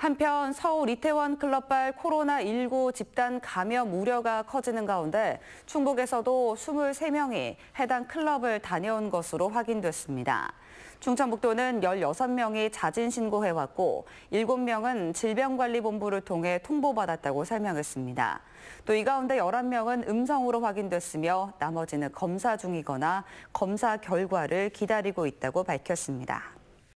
한편 서울 이태원 클럽발 코로나19 집단 감염 우려가 커지는 가운데 충북에서도 23명이 해당 클럽을 다녀온 것으로 확인됐습니다. 충청북도는 16명이 자진 신고해왔고 7명은 질병관리본부를 통해 통보받았다고 설명했습니다. 또 이 가운데 11명은 음성으로 확인됐으며 나머지는 검사 중이거나 검사 결과를 기다리고 있다고 밝혔습니다.